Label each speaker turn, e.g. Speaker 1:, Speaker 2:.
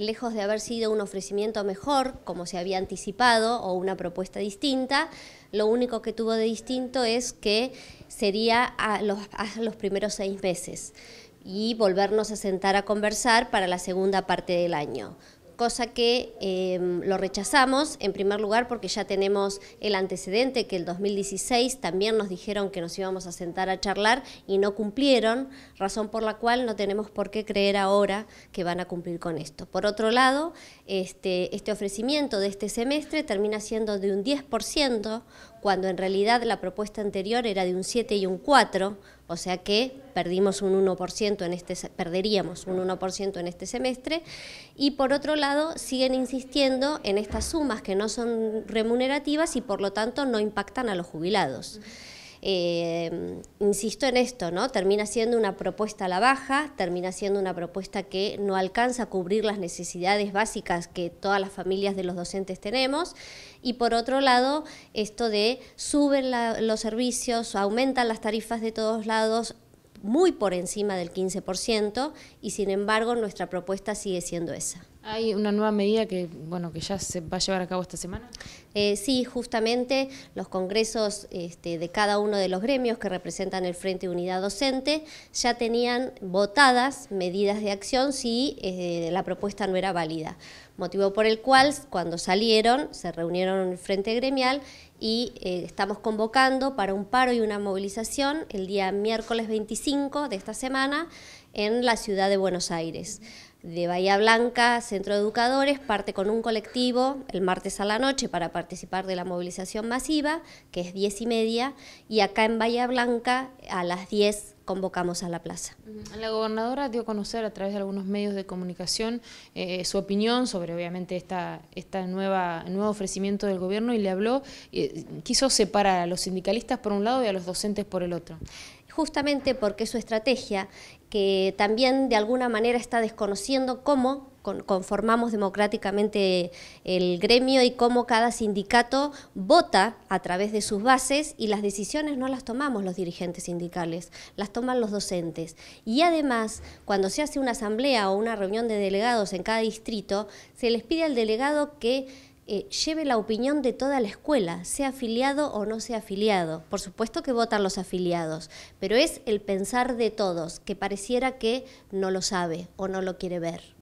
Speaker 1: lejos de haber sido un ofrecimiento mejor, como se había anticipado, o una propuesta distinta, lo único que tuvo de distinto es que sería a los, los primeros seis meses y volvernos a sentar a conversar para la segunda parte del año cosa que em, lo rechazamos en primer lugar porque ya tenemos el antecedente que el 2016 también nos dijeron que nos íbamos a sentar a charlar y no cumplieron, razón por la cual no tenemos por qué creer ahora que van a cumplir con esto. Por otro lado, este, este ofrecimiento de este semestre termina siendo de un 10%, cuando en realidad la propuesta anterior era de un 7 y un 4%, o sea que perdimos un 1% en este, perderíamos un 1% en este semestre. Y por otro lado, siguen insistiendo en estas sumas que no son remunerativas y por lo tanto no impactan a los jubilados. Eh, insisto en esto, ¿no? Termina siendo una propuesta a la baja, termina siendo una propuesta que no alcanza a cubrir las necesidades básicas que todas las familias de los docentes tenemos. Y por otro lado, esto de suben los servicios, aumentan las tarifas de todos lados, muy por encima del 15% y sin embargo nuestra propuesta sigue siendo esa. ¿Hay una nueva medida que, bueno, que ya se va a llevar a cabo esta semana? Eh, sí, justamente los congresos este, de cada uno de los gremios que representan el Frente Unidad Docente ya tenían votadas medidas de acción si eh, la propuesta no era válida. Motivo por el cual, cuando salieron, se reunieron en el Frente Gremial y eh, estamos convocando para un paro y una movilización el día miércoles 25 de esta semana en la ciudad de Buenos Aires de Bahía Blanca, Centro de Educadores, parte con un colectivo el martes a la noche para participar de la movilización masiva, que es 10 y media, y acá en Bahía Blanca a las 10 convocamos a la plaza.
Speaker 2: La gobernadora dio a conocer a través de algunos medios de comunicación eh, su opinión sobre obviamente esta, esta nueva nuevo ofrecimiento del gobierno y le habló, eh, quiso separar a los sindicalistas por un lado y a los docentes por el otro justamente
Speaker 1: porque su estrategia, que también de alguna manera está desconociendo cómo conformamos democráticamente el gremio y cómo cada sindicato vota a través de sus bases y las decisiones no las tomamos los dirigentes sindicales, las toman los docentes. Y además, cuando se hace una asamblea o una reunión de delegados en cada distrito, se les pide al delegado que eh, lleve la opinión de toda la escuela, sea afiliado o no sea afiliado. Por supuesto que votan los afiliados, pero es el pensar de todos, que pareciera que no lo sabe o no lo quiere ver.